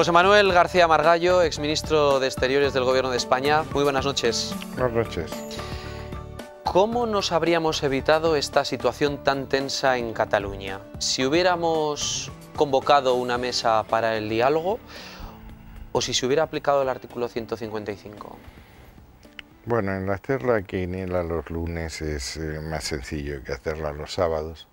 José Manuel García Margallo, exministro de Exteriores del Gobierno de España, muy buenas noches. Buenas noches. ¿Cómo nos habríamos evitado esta situación tan tensa en Cataluña? Si hubiéramos convocado una mesa para el diálogo o si se hubiera aplicado el artículo 155. Bueno, en la hacerla que en los lunes es eh, más sencillo que hacerla los sábados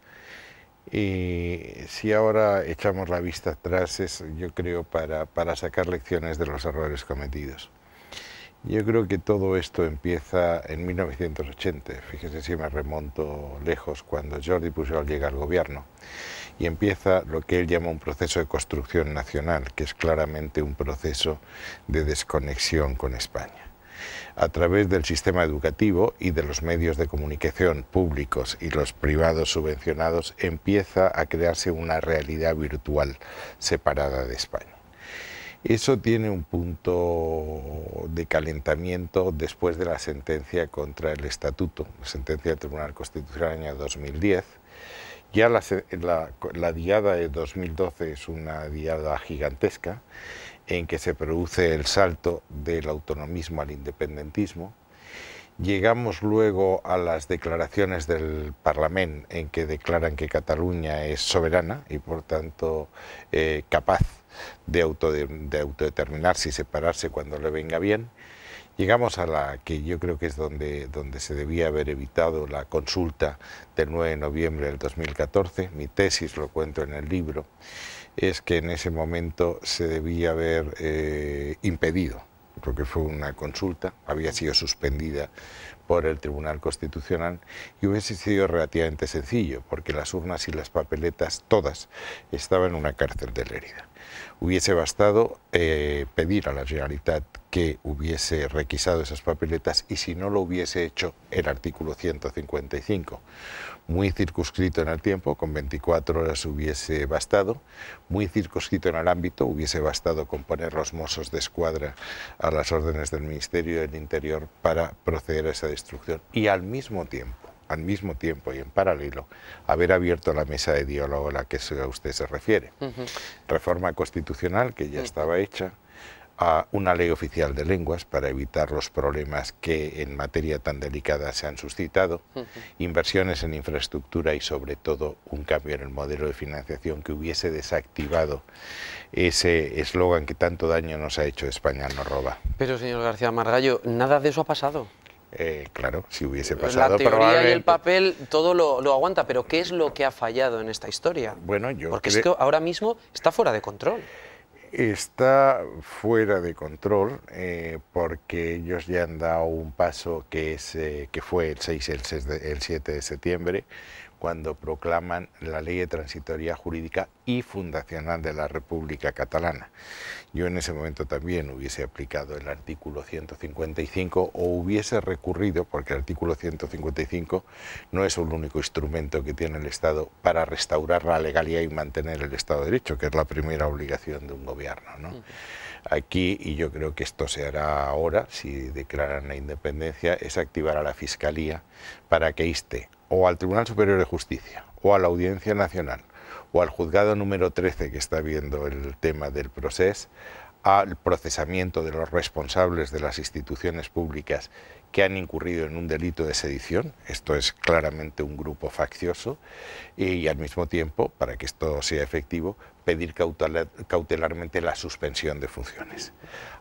y eh, si ahora echamos la vista atrás, es, yo creo, para, sacar lecciones de los errores cometidos. Yo creo que todo esto empieza en 1980, fíjese si me remonto lejos, cuando Jordi Pujol llega al gobierno y empieza lo que él llama un proceso de construcción nacional, que es claramente un proceso de desconexión con España a través del sistema educativo y de los medios de comunicación públicos y los privados subvencionados, empieza a crearse una realidad virtual separada de España. Eso tiene un punto de calentamiento después de la sentencia contra el Estatuto, la sentencia del Tribunal Constitucional año 2010. Ya la, la, la diada de 2012 es una diada gigantesca en que se produce el salto del autonomismo al independentismo. Llegamos luego a las declaraciones del Parlamento en que declaran que Cataluña es soberana y por tanto eh, capaz de, auto, de autodeterminarse y separarse cuando le venga bien. Llegamos a la que yo creo que es donde, donde se debía haber evitado la consulta del 9 de noviembre del 2014. Mi tesis lo cuento en el libro es que en ese momento se debía haber eh, impedido, porque fue una consulta, había sido suspendida por el Tribunal Constitucional y hubiese sido relativamente sencillo, porque las urnas y las papeletas todas estaban en una cárcel de Lérida. Hubiese bastado eh, pedir a la Generalitat que hubiese requisado esas papeletas y si no lo hubiese hecho el artículo 155 muy circunscrito en el tiempo, con 24 horas hubiese bastado, muy circunscrito en el ámbito, hubiese bastado con poner los mozos de escuadra a las órdenes del Ministerio del Interior para proceder a esa destrucción y al mismo tiempo al mismo tiempo y en paralelo, haber abierto la mesa de diálogo a la que usted se refiere. Reforma constitucional que ya mm. estaba hecha, a una ley oficial de lenguas para evitar los problemas que en materia tan delicada se han suscitado, inversiones en infraestructura y sobre todo un cambio en el modelo de financiación que hubiese desactivado ese eslogan que tanto daño nos ha hecho España nos roba. Pero señor García Margallo, nada de eso ha pasado. Eh, claro, si hubiese pasado. La teoría y el papel todo lo, aguanta, pero ¿qué es lo que ha fallado en esta historia? Bueno, yo porque esto es que ahora mismo está fuera de control está fuera de control eh, porque ellos ya han dado un paso que, eh, que fue el 6 el, el 7 de septiembre cuando proclaman la ley de Transitoría jurídica y fundacional de la República Catalana. Yo en ese momento también hubiese aplicado el artículo 155 o hubiese recurrido, porque el artículo 155 no es el único instrumento que tiene el Estado para restaurar la legalidad y mantener el Estado de Derecho, que es la primera obligación de un gobierno. Aquí, y yo creo que esto se hará ahora, si declaran la independencia, es activar a la Fiscalía para que inste o al Tribunal Superior de Justicia o a la Audiencia Nacional o al juzgado número 13 que está viendo el tema del proceso, al procesamiento de los responsables de las instituciones públicas que han incurrido en un delito de sedición, esto es claramente un grupo faccioso, y al mismo tiempo, para que esto sea efectivo, pedir cautelarmente la suspensión de funciones.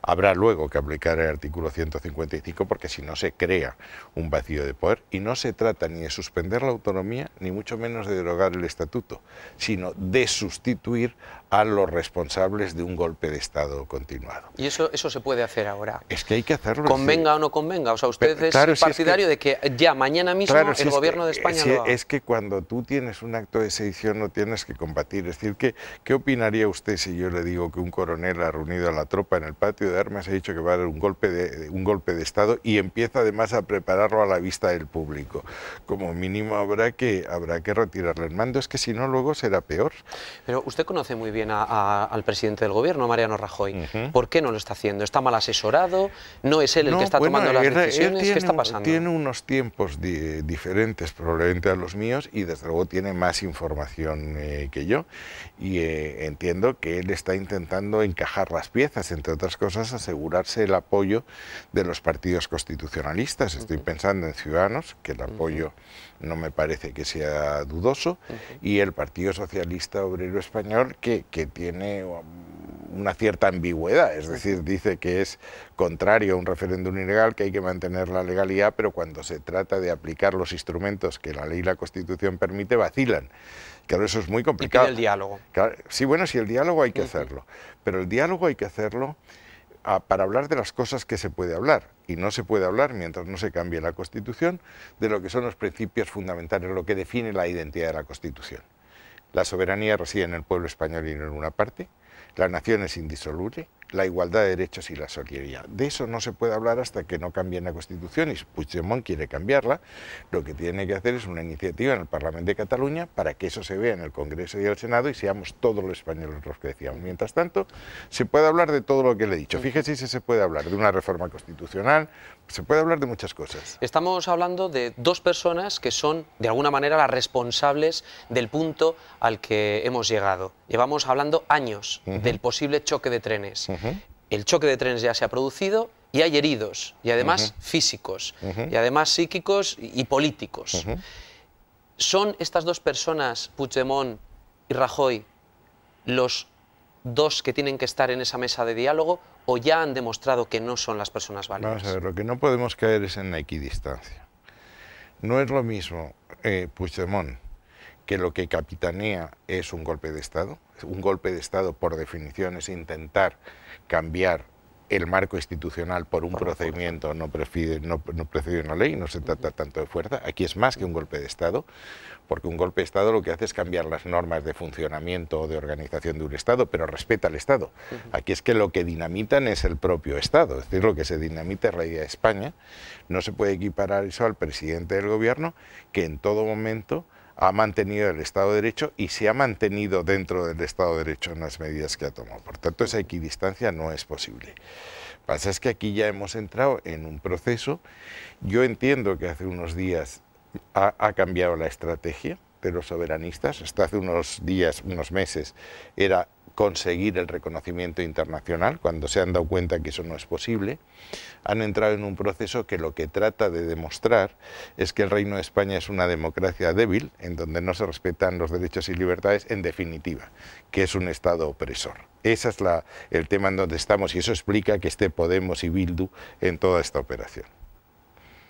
Habrá luego que aplicar el artículo 155 porque si no se crea un vacío de poder y no se trata ni de suspender la autonomía ni mucho menos de derogar el estatuto, sino de sustituir a los responsables de un golpe de Estado continuado. ¿Y eso, eso se puede hacer ahora? Es que hay que hacerlo. ¿Convenga o no convenga? O sea, usted es partidario de que ya mañana mismo el gobierno de España lo Es que cuando tú tienes un acto de sedición no tienes que combatir. Es decir, ¿qué, ¿qué opinaría usted si yo le digo que un coronel ha reunido a la tropa en el patio de armas, ha dicho que va a dar un golpe de, un golpe de Estado y empieza además a prepararlo a la vista del público? Como mínimo habrá que, habrá que retirarle el mando, es que si no luego será peor. Pero usted conoce muy bien al presidente del gobierno, Mariano Rajoy. ¿Por qué no lo está haciendo? ¿Está mal asesorado? ¿No es él el que está tomando las decisiones? tiene, está pasando? unos tiempos diferentes probablemente a los míos y desde luego tiene más información eh, que yo. Y eh, entiendo que él está intentando encajar las piezas, entre otras cosas, asegurarse el apoyo de los partidos constitucionalistas. Estoy pensando en Ciudadanos, que el apoyo no me parece que sea dudoso, y el Partido Socialista Obrero Español, que, que tiene um, una cierta ambigüedad, es decir, dice que es contrario a un referéndum ilegal, que hay que mantener la legalidad, pero cuando se trata de aplicar los instrumentos que la ley y la Constitución permite, vacilan. Claro, eso es muy complicado. Y el diálogo. sí, bueno, sí, el diálogo hay que hacerlo, pero el diálogo hay que hacerlo ah, para hablar de las cosas que se puede hablar. Y no se puede hablar, mientras no se cambie la Constitución, de lo que son los principios fundamentales, lo que define la identidad de la Constitución. La soberanía reside en el pueblo español y no en una parte. La nación es indisoluble, la igualdad de derechos y la solidaridad. De eso no se puede hablar hasta que no cambien la Constitución y si Puigdemont quiere cambiarla, lo que tiene que hacer es una iniciativa en el Parlamento de Cataluña para que eso se vea en el Congreso y el Senado y seamos todos los españoles los que decíamos. Mientras tanto, se puede hablar de todo lo que le he dicho. Fíjese si se puede hablar de una reforma constitucional, se puede hablar de muchas cosas. Estamos hablando de dos personas que son, de alguna manera, las responsables del punto al que hemos llegado. Llevamos hablando años del posible choque de trenes. El choque de trenes ya se ha producido y hay heridos, y además físicos, y además psíquicos y, políticos. ¿Son estas dos personas, Puigdemont y Rajoy, los dos que tienen que estar en esa mesa de diálogo o ya han demostrado que no son las personas válidas? Vamos a ver, lo que no podemos caer es en la equidistancia. No es lo mismo eh, Puigdemont que lo que capitanea es un golpe de Estado. Un golpe de Estado, por definición, es intentar cambiar el marco institucional por un procedimiento no no, no precede una ley, no se trata tanto de fuerza. Aquí es más que un golpe de Estado, porque un golpe de Estado lo que hace es cambiar las normas de funcionamiento o de organización de un Estado, pero respeta al Estado. Aquí es que lo que dinamitan es el propio Estado, es decir, lo que se dinamita es la idea de España. No se puede equiparar eso al presidente del gobierno, que en todo momento ha mantenido el Estado de Derecho y se ha mantenido dentro del Estado de Derecho en las medidas que ha tomado. Por tanto, esa equidistancia no es posible. pasa es que aquí ya hemos entrado en un proceso. Yo entiendo que hace unos días ha, cambiado la estrategia de los soberanistas. Hasta hace unos días, unos meses, era conseguir el reconocimiento internacional, cuando se han dado cuenta que eso no es posible, han entrado en un proceso que lo que trata de demostrar es que el Reino de España es una democracia débil, en donde no se respetan los derechos y libertades, en definitiva, que es un Estado opresor. Ese es el tema en donde estamos y eso explica que esté Podemos y Bildu en toda esta operación.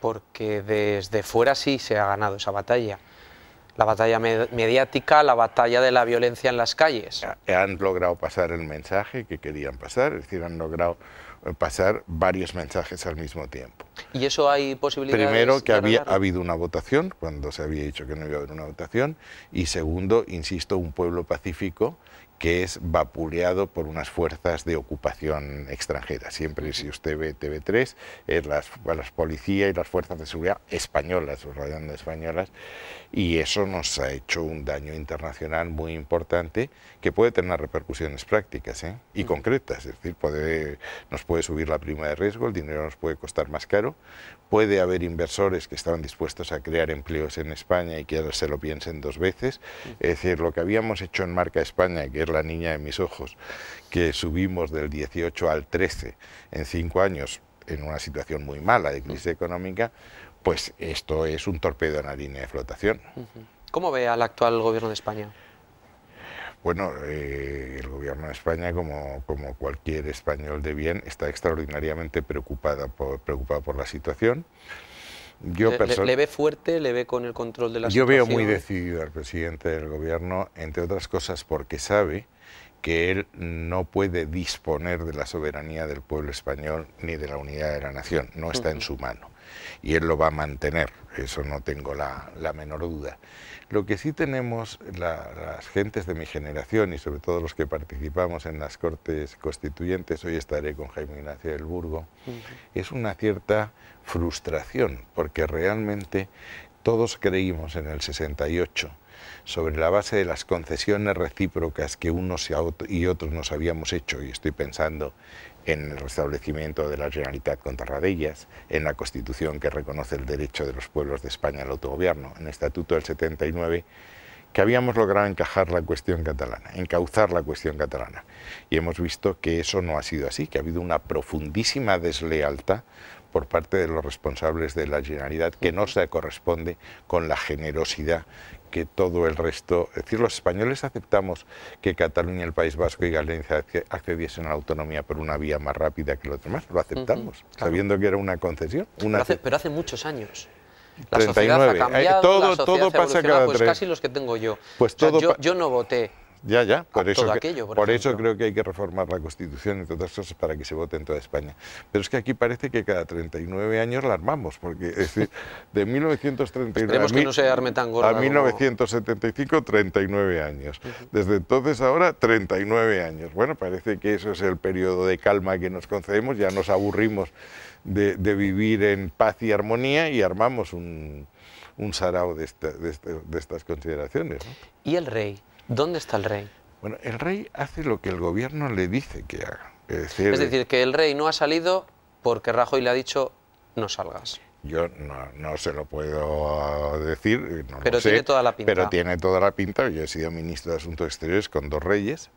Porque desde fuera sí se ha ganado esa batalla la batalla mediática, la batalla de la violencia en las calles. Han logrado pasar el mensaje que querían pasar, es decir, han logrado eh, pasar varios mensajes al mismo tiempo. ¿Y eso hay posibilidades? Primero, que había habido una votación, cuando se había dicho que no iba a haber una votación, y segundo, insisto, un pueblo pacífico que es vapuleado por unas fuerzas de ocupación extranjera. Siempre, si usted ve TV3, es eh, las, las policías y las fuerzas de seguridad españolas, subrayando españolas, y eso nos ha hecho un daño internacional muy importante que puede tener repercusiones prácticas ¿eh? y concretas, es decir, nos puede subir la prima de riesgo, el dinero nos puede costar más caro, puede haber inversores que estaban dispuestos a crear empleos en España y que se lo piensen dos veces, es decir, lo que habíamos hecho en Marca España, que es la niña de mis ojos, que subimos del 18 al 13 en cinco años, en una situación muy mala de crisis económica, pues esto es un torpedo en la línea de flotación. ¿Cómo ve al actual gobierno de España? Bueno, eh, el gobierno de España, como, cualquier español de bien, está extraordinariamente preocupada preocupado por la situación. Yo le, le, ve fuerte? ¿Le ve con el control de la situación? Yo veo muy decidido al presidente del gobierno, entre otras cosas porque sabe que él no puede disponer de la soberanía del pueblo español ni de la unidad de la nación, no está en su mano. Y él lo va a mantener, eso no tengo la, menor duda. Lo que sí tenemos las gentes de mi generación y sobre todo los que participamos en las Cortes Constituyentes, hoy estaré con Jaime Ignacio del Burgo, es una cierta frustración, porque realmente todos creímos en el 68 sobre la base de las concesiones recíprocas que unos y otros nos habíamos hecho, y estoy pensando en el restablecimiento de la Generalitat con Tarradellas, en la Constitución que reconoce el derecho de los pueblos de España al autogobierno, en el Estatuto del 79, que habíamos logrado encajar la cuestión catalana, encauzar la cuestión catalana. Y hemos visto que eso no ha sido así, que ha habido una profundísima deslealtad por parte de los responsables de la Generalitat que no se corresponde con la generosidad que todo el resto. Es decir, los españoles aceptamos que Cataluña, el País Vasco y Galicia accediesen a la autonomía por una vía más rápida que los demás. Lo aceptamos, sabiendo que era una concesión. Pero, hace, muchos años. La 39. sociedad ha eh, todo, todo pasa cada pues casi los que tengo yo. Pues yo, yo no voté ya, ya, por eso, por, eso creo que hay que reformar la Constitución, y todas esas cosas, para que se vote en toda España. Pero es que aquí parece que cada 39 años la armamos, porque es decir, de 1939 a, que no se arme tan gorda a 1975, 39 años. Desde entonces ahora, 39 años. Bueno, parece que eso es el periodo de calma que nos concedemos, ya nos aburrimos de, vivir en paz y armonía y armamos un, sarao de, estas consideraciones. ¿Y el rey? ¿Dónde está el rey? Bueno, el rey hace lo que el gobierno le dice que haga. Es decir, que el rey no ha salido porque Rajoy le ha dicho no salgas. Yo no, no se lo puedo decir, no pero tiene toda la pinta. Pero tiene toda la pinta. Yo he sido ministro de Asuntos Exteriores con dos reyes.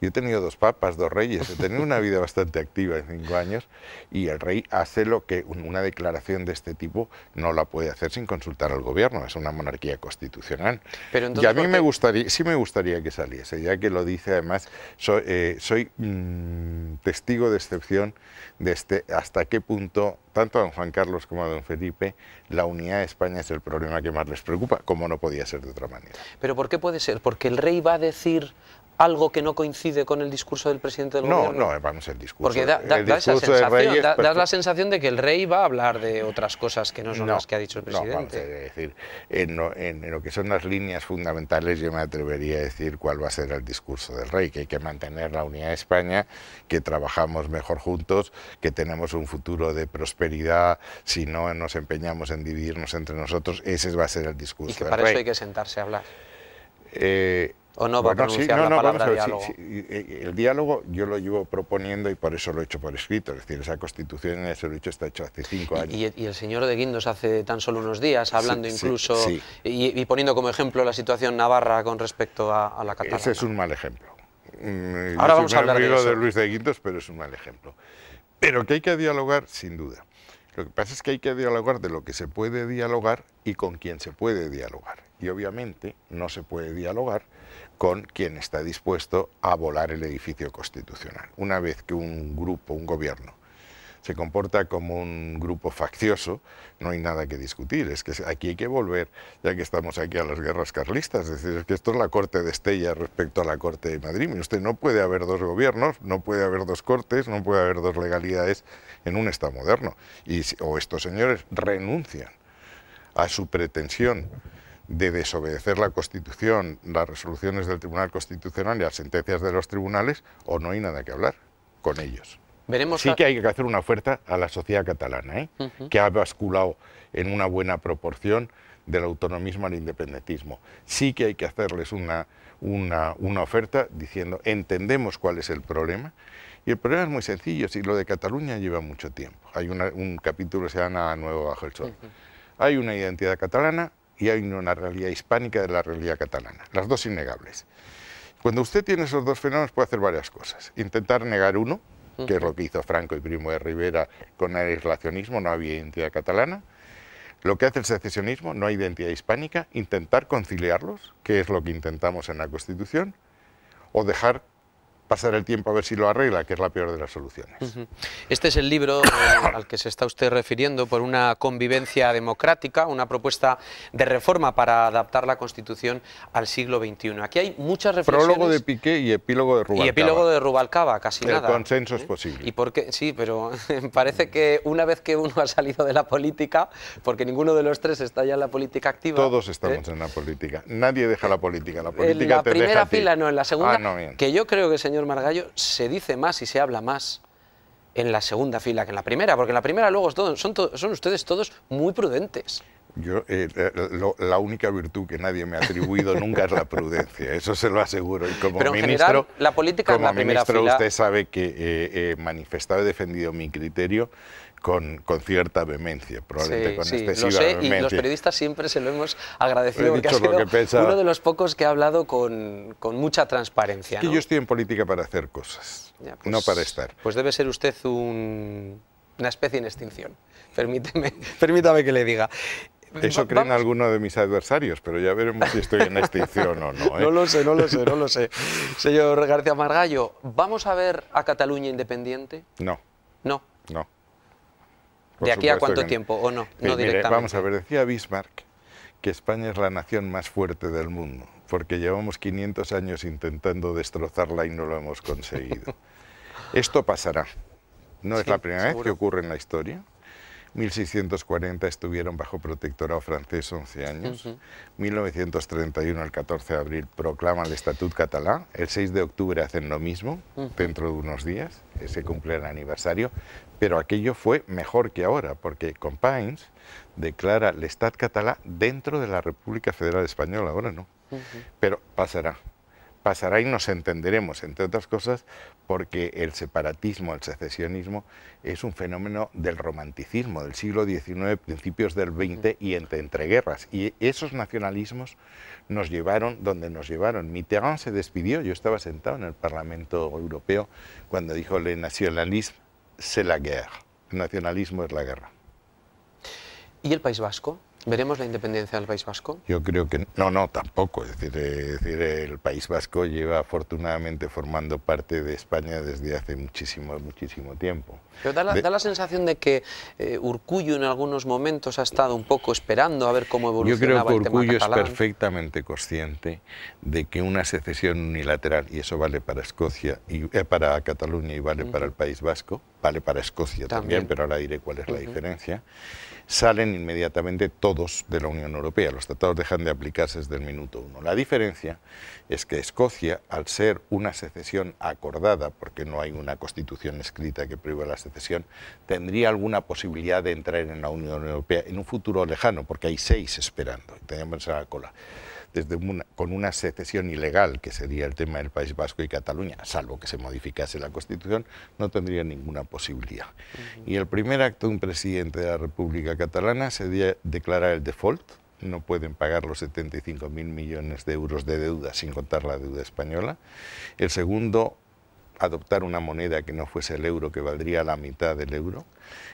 Yo he tenido dos papas, dos reyes, he tenido una vida bastante activa en cinco años y el rey hace lo que una declaración de este tipo no la puede hacer sin consultar al gobierno, es una monarquía constitucional. y a mí me gustaría, sí me gustaría que saliese, ya que lo dice además, eh, soy, mm, testigo de excepción de este, hasta qué punto tanto a don Juan Carlos como a don Felipe, la unidad de España es el problema que más les preocupa, como no podía ser de otra manera. ¿Pero por qué puede ser? ¿Porque el rey va a decir algo que no coincide con el discurso del presidente del gobierno? No, no, vamos, el discurso. Porque da, da, da esa sensación, da, la sensación de que el rey va a hablar de otras cosas que no son las que ha dicho el presidente. No, vamos decir, en lo, que son las líneas fundamentales yo me atrevería a decir cuál va a ser el discurso del rey, que hay que mantener la unidad de España, que trabajamos mejor juntos, que tenemos un futuro de prosperidad, si no nos empeñamos en dividirnos entre nosotros, ese va a ser el discurso. del Y que para eso hay que sentarse a hablar. Eh, ¿O no va a pronunciar la palabra el diálogo yo lo llevo proponiendo y por eso lo he hecho por escrito. Es decir, esa constitución en ese hecho está hecho hace cinco años. Y, el señor de Guindos hace tan solo unos días, hablando incluso y, poniendo como ejemplo la situación navarra con respecto a, la catalana. Ese es un mal ejemplo. Mm, Ahora vamos a hablar de, de Luis de Guindos, pero es un mal ejemplo. Pero que hay que dialogar, sin duda. Lo que pasa es que hay que dialogar de lo que se puede dialogar y con quien se puede dialogar. Y obviamente no se puede dialogar con quien está dispuesto a volar el edificio constitucional. Una vez que un grupo, un gobierno, se comporta como un grupo faccioso, no hay nada que discutir. Es que aquí hay que volver, ya que estamos aquí a las guerras carlistas. Es decir, que esto es la corte de Estella respecto a la corte de Madrid. Y usted no puede haber dos gobiernos, no puede haber dos cortes, no puede haber dos legalidades en un Estado moderno. Y, o estos señores renuncian a su pretensión de desobedecer la Constitución, las resoluciones del Tribunal Constitucional y las sentencias de los tribunales, o no hay nada que hablar con ellos sí que hay que hacer una oferta a la sociedad catalana, ¿eh? que ha basculado en una buena proporción del autonomismo al independentismo. Sí que hay que hacerles una, una, una oferta diciendo, entendemos cuál es el problema, y el problema es muy sencillo, si lo de Cataluña lleva mucho tiempo. Hay un capítulo que se llama Nuevo Bajo el Sol. Hay una identidad catalana y hay una realidad hispánica de la realidad catalana, las dos innegables. Cuando usted tiene esos dos fenómenos puede hacer varias cosas. Intentar negar uno, que es lo que hizo Franco y Primo de Rivera con el aislacionismo, no había identidad catalana. Lo que hace el secesionismo, no hay identidad hispánica, intentar conciliarlos, que es lo que intentamos en la Constitución, o dejar pasar el tiempo a ver si lo arregla, que es la peor de las soluciones. Este es el libro al que se está usted refiriendo por una convivencia democrática, una propuesta de reforma para adaptar la Constitución al siglo XXI. Aquí hay muchas reflexiones... Prólogo de Piqué y epílogo de Rubalcaba. Y epílogo de Rubalcaba, casi nada. El consenso es ¿Eh? posible. ¿Y por Sí, pero parece que una vez que uno ha salido de la política, porque ninguno de los tres está ya en la política activa... Todos estamos ¿eh? en la política. Nadie deja la política. La política en la primera fila, no, en la ah, segunda, que yo creo que, señor Margallo, se dice más y se habla más en la segunda fila que en la primera, porque en la primera luego son, son ustedes todos muy prudentes. Yo, eh, eh, la única virtud que nadie me ha atribuido nunca es la prudencia, eso se lo aseguro. Y como ministro, la política la ministro, usted sabe que he eh, manifestado y defendido mi criterio con, cierta vehemencia, probablemente con sí, lo sé, Y los periodistas siempre se lo hemos agradecido, ha sido uno de los pocos que ha hablado con, mucha transparencia. Es que yo estoy en política para hacer cosas, pues, no para estar. Pues debe ser usted una especie en extinción, permíteme, permítame que le diga. Eso creen algunos de mis adversarios, pero ya veremos si estoy en extinción o no. ¿eh? No lo sé, no lo sé, no lo sé. Señor García Margallo, ¿vamos a ver a Cataluña independiente? No. No. No. ¿De aquí a cuánto tiempo o no? no directamente. vamos a ver, decía Bismarck que España es la nación más fuerte del mundo, porque llevamos 500 años intentando destrozarla y no lo hemos conseguido. Esto pasará. No es la primera vez que ocurre en la historia. 1640 estuvieron bajo protectorado francés 11 años. 1931, el 14 de abril, proclaman el Estatut catalán. El 6 de octubre hacen lo mismo, dentro de unos días, se cumple el aniversario. Pero aquello fue mejor que ahora, porque Compañes declara el Estado catalán dentro de la República Federal Española, ahora no. Pero pasará, pasará y nos entenderemos, entre otras cosas, porque el separatismo, el secesionismo, es un fenómeno del romanticismo del siglo XIX, principios del XX y entre guerras. Y esos nacionalismos nos llevaron donde nos llevaron. Mitterrand se despidió, yo estaba sentado en el Parlamento Europeo cuando dijo le nacionalismo ...es la guerra... El nacionalismo es la guerra. ¿Y el País Vasco? ¿Veremos la independencia del País Vasco? Yo creo que no, no, tampoco. Es decir, decir, el País Vasco lleva afortunadamente formando parte de España desde hace muchísimo, muchísimo tiempo. Pero da la, sensación de que eh, en algunos momentos ha estado un poco esperando a ver cómo evolucionaba Yo creo que Urcuyo es perfectamente consciente de que una secesión unilateral, y eso vale para Escocia, y, eh, para Cataluña y vale para el País Vasco, vale para Escocia también, pero ahora diré cuál es la diferencia salen inmediatamente todos de la Unión Europea. Los tratados dejan de aplicarse desde el minuto uno. La diferencia es que Escocia, al ser una secesión acordada, porque no hay una constitución escrita que prohíba la secesión, tendría alguna posibilidad de entrar en la Unión Europea en un futuro lejano, porque hay seis esperando, y tenemos a la cola con una secesión ilegal, que sería el tema del País Vasco y Cataluña, salvo que se modificase la Constitución, no tendría ninguna posibilidad. Y el primer acto de un presidente de la República Catalana sería declarar el default, no pueden pagar los 75.000 millones de euros de deuda, sin contar la deuda española. El segundo adoptar una moneda que no fuese el euro, que valdría la mitad del euro.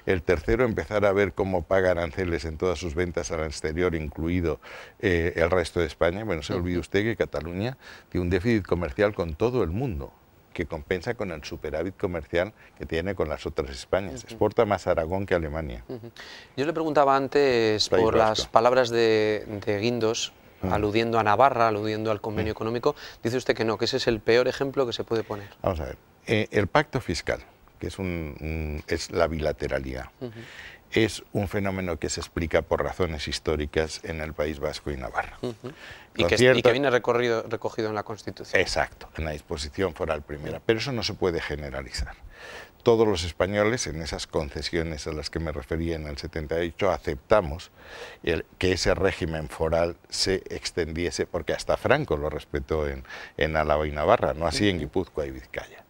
El tercero, empezar a ver cómo paga aranceles en todas sus ventas al exterior, incluido eh, el resto de España. Bueno, se olvide usted que Cataluña tiene un déficit comercial con todo el mundo que compensa con el superávit comercial que tiene con las otras Españas. Exporta más Aragón que Alemania. Yo le preguntaba antes por las palabras de, de Guindos, Mm. aludiendo a Navarra, aludiendo al convenio mm. económico, dice usted que no, que ese es el peor ejemplo que se puede poner. Vamos a ver, eh, el pacto fiscal, que es, un, es la bilateralidad, es un fenómeno que se explica por razones históricas en el País Vasco y Navarra. y, que, viene recogido en la Constitución. Exacto, en la disposición foral primera, mm. pero eso no se puede generalizar todos los españoles en esas concesiones a las que me refería en el 78 aceptamos que ese régimen foral se extendiese, porque hasta Franco lo respetó en, en Álava y Navarra, no así en Guipúzcoa y Vizcaya.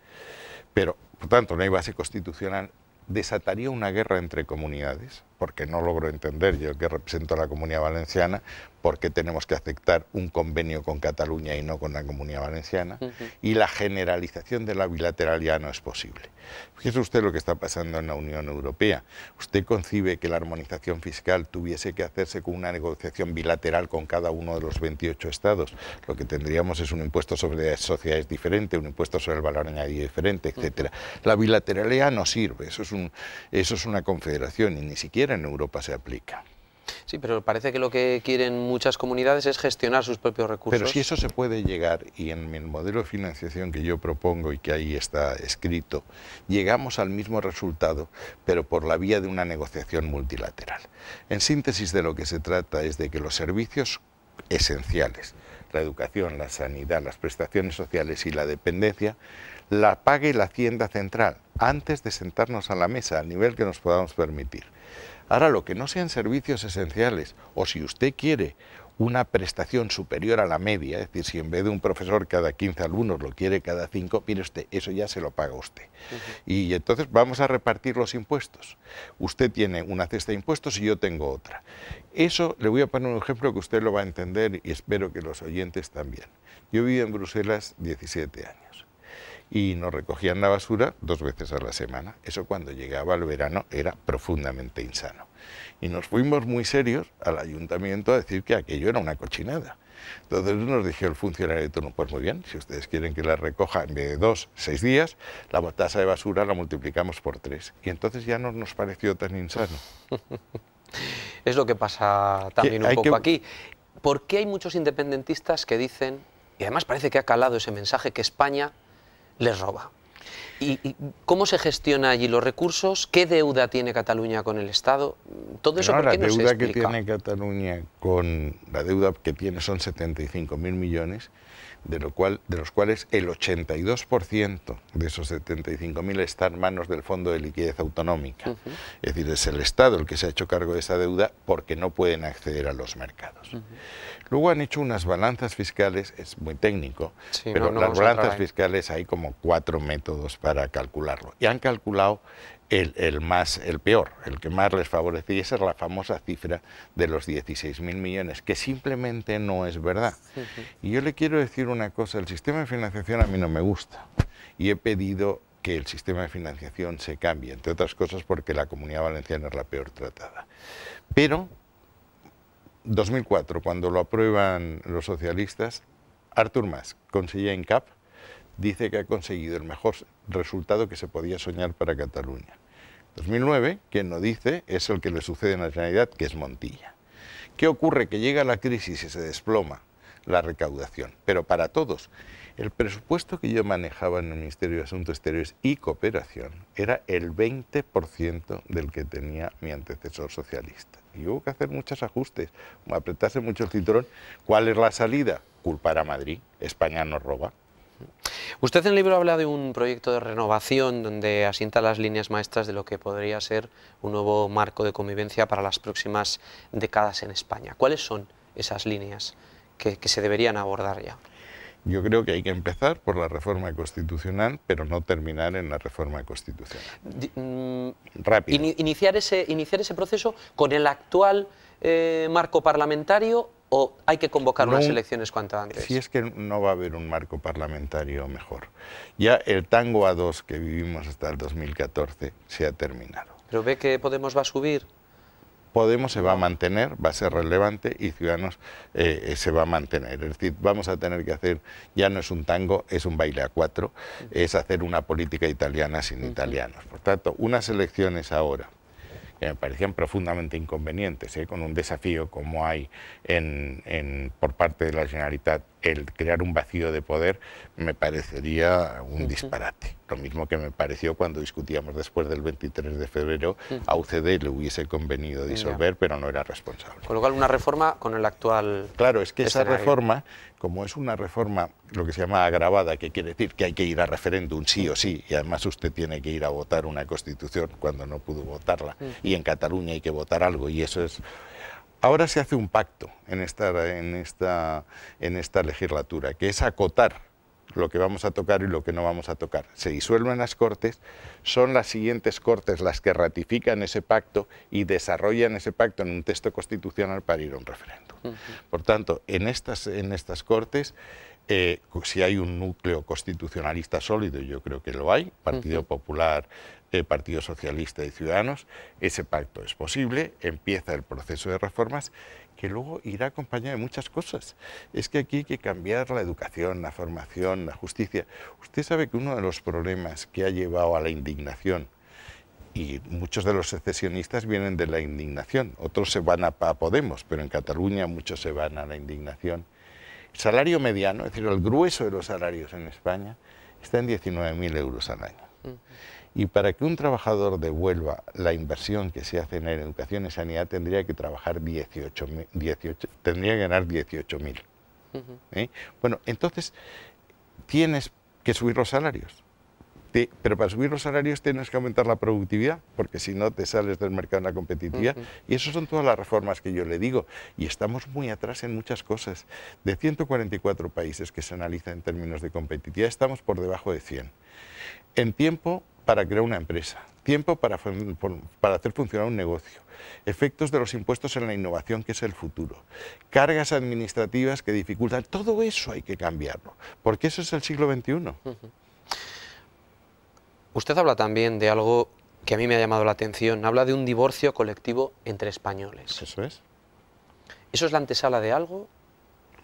Pero, por tanto, no hay base constitucional, desataría una guerra entre comunidades, porque no logro entender, yo que represento a la Comunidad Valenciana, por qué tenemos que aceptar un convenio con Cataluña y no con la Comunidad Valenciana, y la generalización de la bilateralidad no es posible. Fíjese usted lo que está pasando en la Unión Europea. Usted concibe que la armonización fiscal tuviese que hacerse con una negociación bilateral con cada uno de los 28 estados. Lo que tendríamos es un impuesto sobre sociedades diferente, un impuesto sobre el valor añadido diferente, etcétera. La bilateralidad no sirve, eso es una confederación y ni siquiera en Europa se aplica. Sí, pero parece que lo que quieren muchas comunidades es gestionar sus propios recursos. Pero si eso se puede llegar, y en el modelo de financiación que yo propongo y que ahí está escrito, llegamos al mismo resultado, pero por la vía de una negociación multilateral. En síntesis de lo que se trata es de que los servicios esenciales, la educación, la sanidad, las prestaciones sociales y la dependencia, la pague la Hacienda Central antes de sentarnos a la mesa al nivel que nos podamos permitir. Ahora, lo que no sean servicios esenciales, o si usted quiere una prestación superior a la media, es decir, si en vez de un profesor cada 15 alumnos lo quiere cada 5, mire usted, eso ya se lo paga usted. Y entonces vamos a repartir los impuestos. Usted tiene una cesta de impuestos y yo tengo otra. Eso le voy a poner un ejemplo que usted lo va a entender y espero que los oyentes también. Yo viví en Bruselas 17 años y nos recogían la basura dos veces a la semana. Eso cuando llegaba el verano era profundamente insano. Y nos fuimos muy serios al ayuntamiento a decir que aquello era una cochinada. Entonces nos dijo el funcionario de turno, pues muy bien, si ustedes quieren que la recoja en vez de dos, seis días, la tasa de basura la multiplicamos por tres. Y entonces ya no nos pareció tan insano. es lo que pasa también un poco aquí. ¿Por qué hay muchos independentistas que dicen, y además parece que ha calado ese mensaje, que España les roba. ¿Y, cómo se gestiona allí los recursos? ¿Qué deuda tiene Cataluña con el Estado? Todo eso no, ¿por explica? la deuda que tiene Cataluña con la deuda que tiene son 75.000 millones, de, lo cual, de los cuales el 82% de esos 75.000 están en manos del Fondo de Liquidez Autonómica. Es decir, es el Estado el que se ha hecho cargo de esa deuda porque no pueden acceder a los mercados. Luego han hecho unas balanzas fiscales, es muy técnico, pero las balanzas fiscales hay como cuatro métodos para para calcularlo. Y han calculado el, más, el peor, el que más les favorece, y esa es la famosa cifra de los 16.000 millones, que simplemente no es verdad. Y yo le quiero decir una cosa, el sistema de financiación a mí no me gusta, y he pedido que el sistema de financiación se cambie, entre otras cosas porque la Comunidad Valenciana es la peor tratada. Pero, 2004, cuando lo aprueban los socialistas, Artur Mas, conseller en CAP, dice que ha conseguido el mejor resultado que se podía soñar para Cataluña. 2009, quien no dice es el que le sucede en la nacionalidad, que es Montilla. ¿Qué ocurre? Que llega la crisis y se desploma la recaudación, pero para todos. El presupuesto que yo manejaba en el Ministerio de Asuntos Exteriores y Cooperación era el 20% del que tenía mi antecesor socialista. Y hubo que hacer muchos ajustes, apretarse mucho el cinturón. ¿Cuál es la salida? Culpar a Madrid. España nos roba. Usted en el libro habla de un proyecto de renovación donde asienta las líneas maestras de lo que podría ser un nuevo marco de convivencia para las próximas décadas en España. ¿Cuáles son esas líneas que, se deberían abordar ya? Yo creo que hay que empezar por la reforma constitucional, pero no terminar en la reforma constitucional. Mm, Rápido. iniciar, ese, iniciar ese proceso con el actual eh, marco parlamentario o hay que convocar unas elecciones cuanto antes? Si es que no va a haber un marco parlamentario mejor. Ya el tango a dos que vivimos hasta el 2014 se ha terminado. ¿Pero ve que Podemos va a subir? Podemos se va a mantener, va a ser relevante y Ciudadanos eh, se va a mantener. Es decir, vamos a tener que hacer, ya no es un tango, es un baile a cuatro, es hacer una política italiana sin italianos. Por tanto, unas elecciones ahora me parecían profundamente inconvenientes, ¿eh? con un desafío como hay por parte de la Generalitat el crear un vacío de poder me parecería un disparate. Lo mismo que me pareció cuando discutíamos después del 23 de febrero, a UCD le hubiese convenido disolver, pero no era responsable. Con lo cual, una reforma con el actual. Claro, es que esa reforma, como es una reforma lo que se llama agravada, que quiere decir que hay que ir a referéndum sí o sí, y además usted tiene que ir a votar una constitución cuando no pudo votarla, y en Cataluña hay que votar algo, y eso es Ahora se hace un pacto en esta, en esta, en esta legislatura, que es acotar lo que vamos a tocar y lo que no vamos a tocar. Se disuelven las Cortes, son las siguientes Cortes las que ratifican ese pacto y desarrollan ese pacto en un texto constitucional para ir a un referéndum. Por tanto, en estas, en estas Cortes, eh, si hay un núcleo constitucionalista sólido, yo creo que lo hay, Partido Popular el Partido Socialista y Ciudadanos. Ese pacto es posible, empieza el proceso de reformas que luego irá acompañado de muchas cosas. Es que aquí hay que cambiar la educación, la formación, la justicia. Usted sabe que uno de los problemas que ha llevado a la indignación y muchos de los secesionistas vienen de la indignación, otros se van a, Podemos, pero en Cataluña muchos se van a la indignación. El salario mediano, es decir, el grueso de los salarios en España, está en 19.000 euros al año. Mm. Y para que un trabajador devuelva la inversión que se hace en educación y sanidad, tendría que trabajar 18, 18 tendría que ganar 18.000. ¿Eh? Bueno, entonces tienes que subir los salarios. pero para subir los salarios tienes que aumentar la productividad, porque si no te sales del mercado en la competitividad. Y esas son todas las reformas que yo le digo. Y estamos muy atrás en muchas cosas. De 144 países que se analizan en términos de competitividad, estamos por debajo de 100. En tiempo, para crear una empresa, tiempo para, para, hacer funcionar un negocio, efectos de los impuestos en la innovación, que es el futuro, cargas administrativas que dificultan, todo eso hay que cambiarlo, porque eso es el siglo XXI. Usted habla también de algo que a mí me ha llamado la atención, habla de un divorcio colectivo entre españoles. Eso es. ¿Eso es la antesala de algo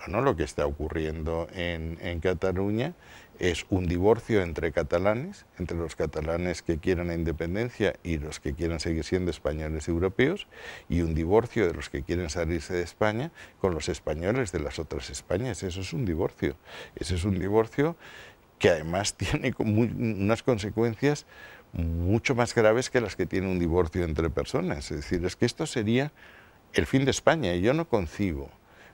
lo que está ocurriendo en, Cataluña es un divorcio entre catalanes, entre los catalanes que quieren la independencia y los que quieren seguir siendo españoles europeos, y un divorcio de los que quieren salirse de España con los españoles de las otras Españas. Eso es un divorcio. Ese es un divorcio que además tiene unas consecuencias mucho más graves que las que tiene un divorcio entre personas. Es decir, es que esto sería el fin de España y yo no concibo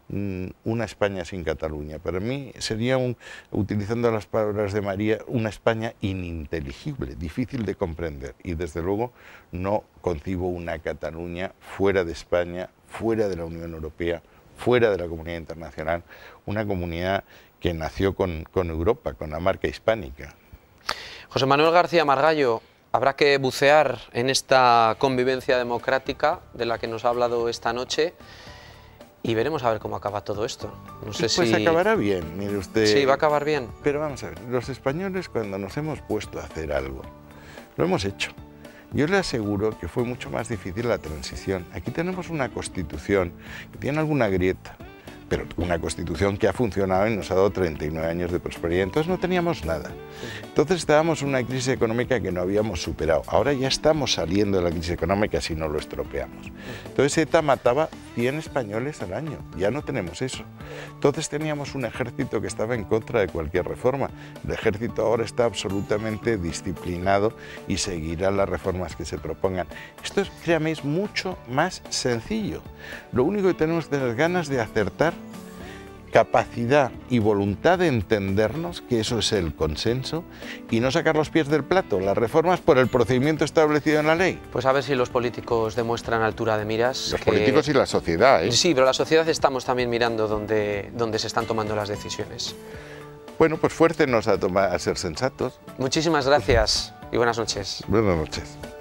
Mm, una España sin Cataluña. Para mí sería, un, utilizando las palabras de María, una España ininteligible, difícil de comprender. Y desde luego no concibo una Cataluña fuera de España, fuera de la Unión Europea, fuera de la comunidad internacional, una comunidad que nació con, con Europa, con la marca hispánica. José Manuel García Margallo, habrá que bucear en esta convivencia democrática de la que nos ha hablado esta noche. Y veremos a ver cómo acaba todo esto. No sé pues acabará bien, mire usted. Sí, va a acabar bien. Pero vamos a ver, los españoles cuando nos hemos puesto a hacer algo, lo hemos hecho. Yo le aseguro que fue mucho más difícil la transición. Aquí tenemos una constitución que tiene alguna grieta, pero una constitución que ha funcionado y nos ha dado 39 años de prosperidad. Entonces no teníamos nada. Entonces estábamos en una crisis económica que no habíamos superado. Ahora ya estamos saliendo de la crisis económica si no lo estropeamos. Entonces ETA mataba 100 españoles al año. Ya no tenemos eso. Entonces teníamos un ejército que estaba en contra de cualquier reforma. El ejército ahora está absolutamente disciplinado y seguirá las reformas que se propongan. Esto, créame, es mucho más sencillo. Lo único que tenemos es tener ganas de acertar capacidad y voluntad de entendernos, que eso es el consenso, y no sacar los pies del plato, las reformas por el procedimiento establecido en la ley. Pues a ver si los políticos demuestran altura de miras. Los políticos y la sociedad, ¿eh? Sí, pero la sociedad estamos también mirando dónde, se están tomando las decisiones. Bueno, pues fuércenos a, tomar, a ser sensatos. Muchísimas gracias y buenas noches. Buenas noches.